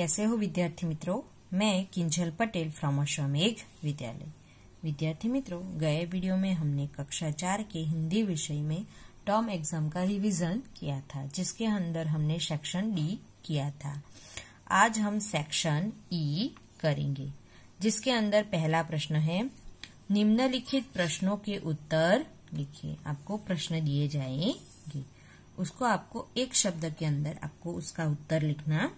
कैसे हो विद्यार्थी मित्रों मैं किंजल पटेल फ्रॉम अश्वमेघ विद्यालय विद्यार्थी मित्रों गए वीडियो में हमने कक्षा चार के हिंदी विषय में टॉम एग्जाम का रिवीजन किया था जिसके अंदर हमने सेक्शन डी किया था आज हम सेक्शन ई e करेंगे जिसके अंदर पहला प्रश्न है निम्नलिखित प्रश्नों के उत्तर लिखिए आपको प्रश्न दिए जाएंगे उसको आपको एक शब्द के अंदर आपको उसका उत्तर लिखना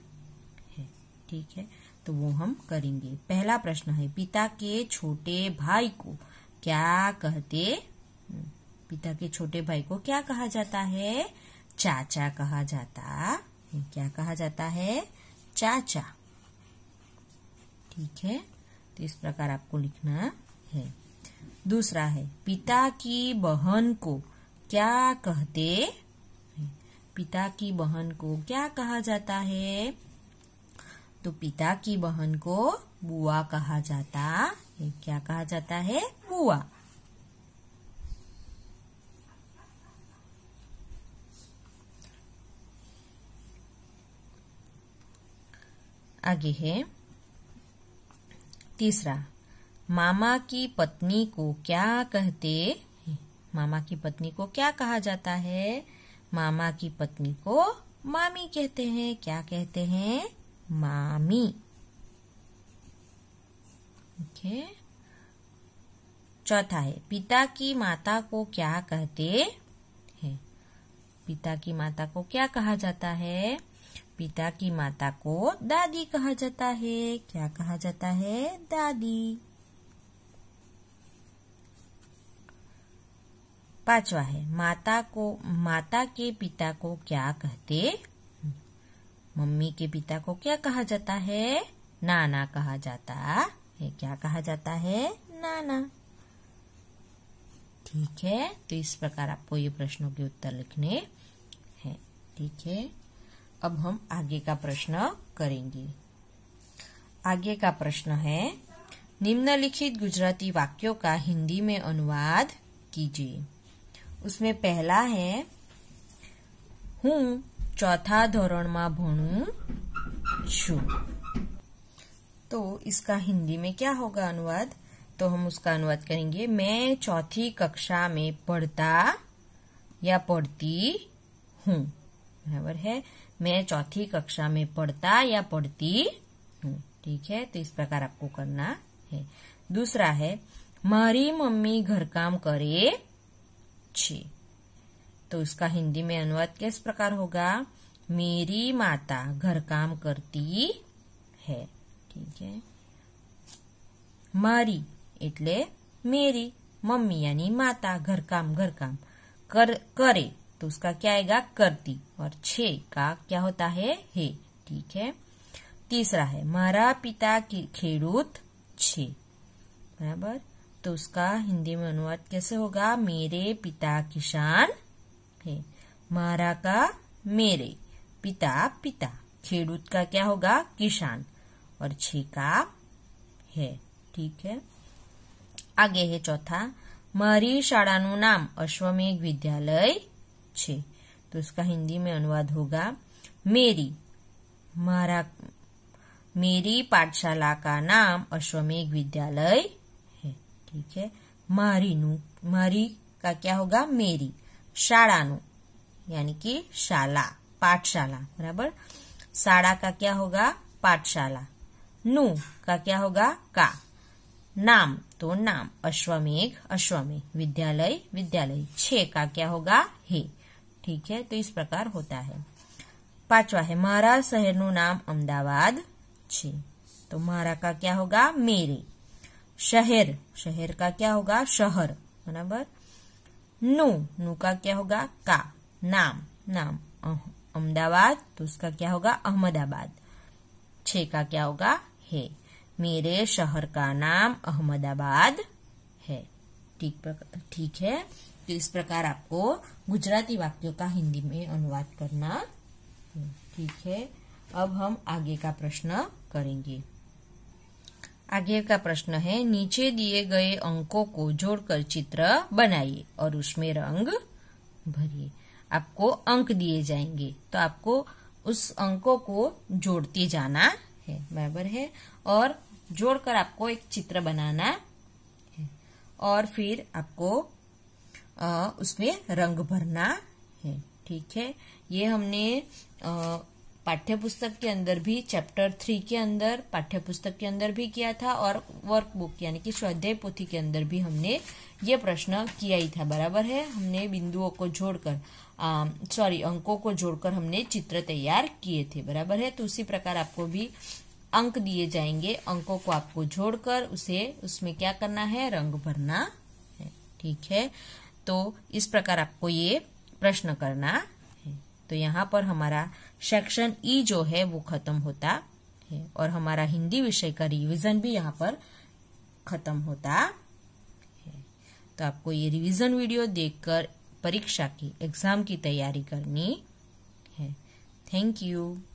ठीक है तो वो हम करेंगे पहला प्रश्न है पिता के छोटे भाई को क्या कहते हम्म, पिता के छोटे भाई को क्या कहा जाता है चाचा कहा जाता क्या कहा जाता है चाचा ठीक है तो इस प्रकार आपको लिखना है दूसरा है पिता की बहन को क्या कहते पिता की बहन को क्या कहा जाता है तो पिता की बहन को बुआ कहा जाता है क्या कहा जाता है बुआ आगे है तीसरा मामा की पत्नी को क्या कहते मामा की पत्नी को क्या कहा जाता है मामा की पत्नी को मामी कहते हैं क्या कहते हैं mommy. Okay. चौथा है पिता की माता को क्या कहते हैं पिता की माता को क्या कहा जाता है पिता की माता को दादी कहा जाता है क्या कहा जाता है दादी पांचवा है माता को माता के पिता को क्या कहते मम्मी के पिता को क्या कहा जाता है नाना कहा जाता है क्या कहा जाता है नाना ठीक है तो इस प्रकार आपको ये प्रश्नों के उत्तर लिखने हैं ठीक है अब हम आगे का प्रश्न करेंगे आगे का प्रश्न है निम्नलिखित गुजराती वाक्यों का हिंदी में अनुवाद कीजिए उसमें पहला है हूँ चौथा धोरण मा भणू छू तो इसका हिंदी में क्या होगा अनुवाद तो हम उसका अनुवाद करेंगे मैं चौथी कक्षा में पढ़ता या पढ़ती हूँ बराबर है मैं चौथी कक्षा में पढ़ता या पढ़ती हूँ ठीक है तो इस प्रकार आपको करना है दूसरा है मारी मम्मी घर काम करे छी तो इसका हिंदी में अनुवाद किस प्रकार होगा मेरी माता घर काम करती है ठीक है मारी मेरी मम्मी यानी माता घर काम घर काम कर करे तो उसका क्या आएगा करती और छे का क्या होता है हे ठीक है तीसरा है मारा पिता खेडूत छे बराबर तो उसका हिंदी में अनुवाद कैसे होगा मेरे पिता किसान है मारा का मेरे पिता पिता खेडूत का क्या होगा किसान और छे का है ठीक है आगे है चौथा મારી नु नाम अश्वमेघ विद्यालय छे तो इसका हिंदी में अनुवाद होगा मेरी मारा मेरी पाठशाला का नाम अश्वमेघ विद्यालय है ठीक है मारी नु मारी का क्या होगा मेरी शाला यानी कि शाला पाठशाला बराबर शाला का क्या होगा पाठशाला नु का क्या होगा का नाम तो नाम अश्वमेघ अश्वमेघ विद्यालय विद्यालय छे का क्या होगा हे ठीक है तो इस प्रकार होता है पांचवा है मारा शहर नु नाम अहमदाबाद छे तो मारा का क्या होगा मेरे शहर शहर का क्या होगा शहर बराबर नु नु का क्या होगा का नाम नाम अहमदाबाद तो उसका क्या होगा अहमदाबाद छे का क्या होगा है मेरे शहर का नाम अहमदाबाद है ठीक ठीक है तो इस प्रकार आपको गुजराती वाक्यों का हिंदी में अनुवाद करना ठीक है अब हम आगे का प्रश्न करेंगे आगे का प्रश्न है नीचे दिए गए अंकों को जोड़कर चित्र बनाइए और उसमें रंग भरिए आपको अंक दिए जाएंगे तो आपको उस अंकों को जोड़ते जाना है बराबर है और जोड़कर आपको एक चित्र बनाना है और फिर आपको आ, उसमें रंग भरना है ठीक है ये हमने आ, पाठ्यपुस्तक के अंदर भी चैप्टर थ्री के अंदर पाठ्य पुस्तक के अंदर भी किया था और वर्कबुक यानी कि स्वाध्याय पोथी के अंदर भी हमने ये प्रश्न किया ही था बराबर है हमने बिंदुओं को जोड़कर सॉरी अंकों को जोड़कर हमने चित्र तैयार किए थे बराबर है तो उसी प्रकार आपको भी अंक दिए जाएंगे अंकों को आपको जोड़कर उसे उसमें क्या करना है रंग भरना है ठीक है तो इस प्रकार आपको ये प्रश्न करना तो यहाँ पर हमारा सेक्शन ई e जो है वो खत्म होता है और हमारा हिंदी विषय का रिविजन भी यहाँ पर खत्म होता है तो आपको ये रिविजन वीडियो देखकर परीक्षा की एग्जाम की तैयारी करनी है थैंक यू